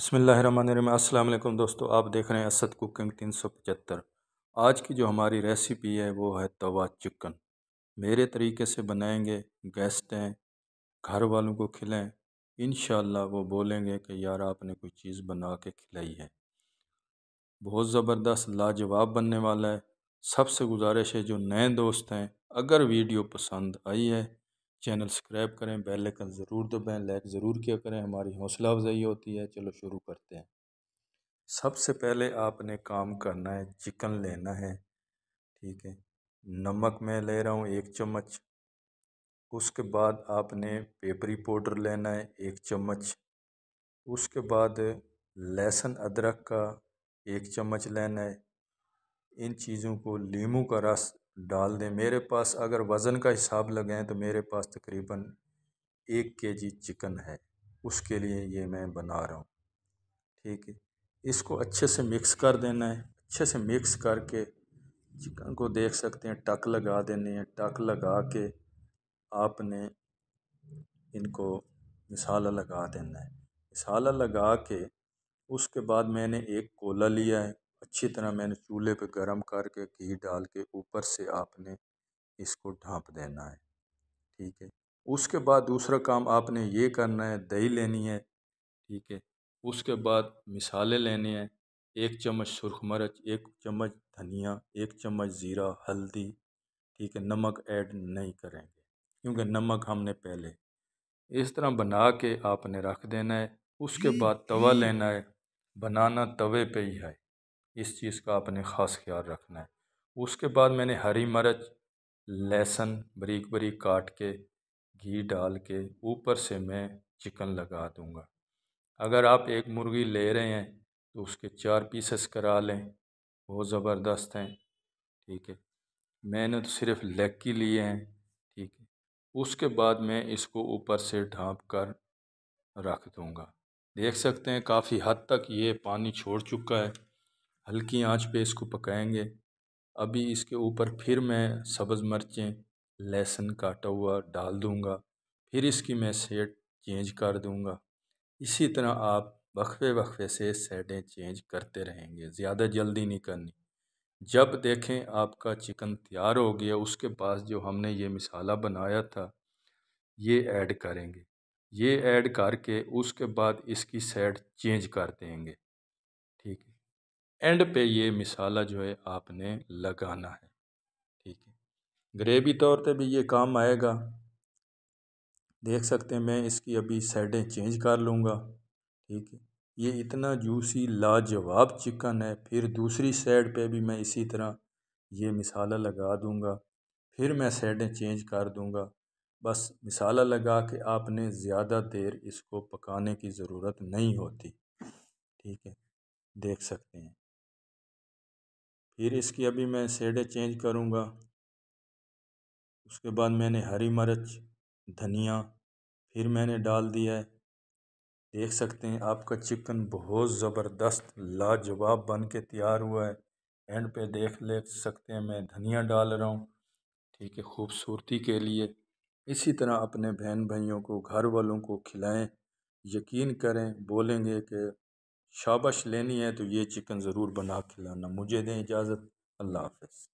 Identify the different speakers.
Speaker 1: अस्सलाम वालेकुम दोस्तों आप देख रहे हैं असद कुकिंग तीन सौ पचहत्तर आज की जो हमारी रेसिपी है वो है तवा चिकन मेरे तरीके से बनाएंगे गेस्ट हैं घर वालों को खिलाएं इन वो बोलेंगे कि यार आपने कोई चीज़ बना के खिलाई है बहुत ज़बरदस्त लाजवाब बनने वाला है सबसे गुजारिश है जो नए दोस्त हैं अगर वीडियो पसंद आई है चैनल सब्सक्राइब करें बेल आइकन ज़रूर दबाएं लाइक ज़रूर किया करें हमारी हौसला अफजाई होती है चलो शुरू करते हैं सबसे पहले आपने काम करना है चिकन लेना है ठीक है नमक मैं ले रहा हूँ एक चम्मच उसके बाद आपने पेपरी पाउडर लेना है एक चम्मच उसके बाद लहसुन अदरक का एक चम्मच लेना है इन चीज़ों को लीमू का रस डाल दें मेरे पास अगर वज़न का हिसाब लगाएं तो मेरे पास तकरीबन एक के जी चिकन है उसके लिए ये मैं बना रहा हूँ ठीक है इसको अच्छे से मिक्स कर देना है अच्छे से मिक्स करके चिकन को देख सकते हैं टक लगा देने हैं टक लगा के आपने इनको मिसाला लगा देना है मिसाला लगा के उसके बाद मैंने एक कोला लिया है अच्छी तरह मैंने चूल्हे पे गरम करके घी डाल के ऊपर से आपने इसको ढाँप देना है ठीक है उसके बाद दूसरा काम आपने ये करना है दही लेनी है ठीक है उसके बाद मिसाले लेने हैं एक चम्मच सुरख मरच एक चम्मच धनिया एक चम्मच ज़ीरा हल्दी ठीक है नमक ऐड नहीं करेंगे क्योंकि नमक हमने पहले इस तरह बना के आपने रख देना है उसके बाद तवा लेना है बनाना तवे पे ही है इस चीज़ का आपने ख़ास ख्याल रखना है उसके बाद मैंने हरी मिर्च लहसुन बरीक बरीक काट के घी डाल के ऊपर से मैं चिकन लगा दूँगा अगर आप एक मुर्गी ले रहे हैं तो उसके चार पीसेस करा लें बहुत ज़बरदस्त हैं ठीक है मैंने तो सिर्फ लेग की लिए हैं ठीक है उसके बाद मैं इसको ऊपर से ढाँप कर रख दूँगा देख सकते हैं काफ़ी हद तक ये पानी छोड़ चुका है हल्की आंच पे इसको पकाएंगे अभी इसके ऊपर फिर मैं सब्ज़ मिर्चें लहसुन काटा हुआ डाल दूँगा फिर इसकी मैं सेट चेंज कर दूँगा इसी तरह आप वक्फे वक्फे से सेटें चेंज करते रहेंगे ज़्यादा जल्दी नहीं करनी जब देखें आपका चिकन तैयार हो गया उसके पास जो हमने ये मिसाला बनाया था ये ऐड करेंगे ये ऐड करके उसके बाद इसकी सेट चेंज कर देंगे एंड पे ये मिसाला जो है आपने लगाना है ठीक है ग्रेवी तौर पे भी ये काम आएगा देख सकते हैं मैं इसकी अभी साइडें चेंज कर लूँगा ठीक है ये इतना जूसी लाजवाब चिकन है फिर दूसरी साइड पे भी मैं इसी तरह ये मिसाला लगा दूँगा फिर मैं साइडें चेंज कर दूँगा बस मिसाला लगा के आपने ज़्यादा देर इसको पकाने की ज़रूरत नहीं होती ठीक है देख सकते हैं फिर इसकी अभी मैं सेडे चेंज करूँगा उसके बाद मैंने हरी मिर्च धनिया फिर मैंने डाल दिया है देख सकते हैं आपका चिकन बहुत ज़बरदस्त लाजवाब बन के तैयार हुआ है एंड पे देख ले सकते हैं मैं धनिया डाल रहा हूँ ठीक है खूबसूरती के लिए इसी तरह अपने बहन भाइयों को घर वालों को खिलाएं यकीन करें बोलेंगे कि शाबाश लेनी है तो ये चिकन ज़रूर बना खिलाना मुझे दें इजाज़त अल्लाह हाफ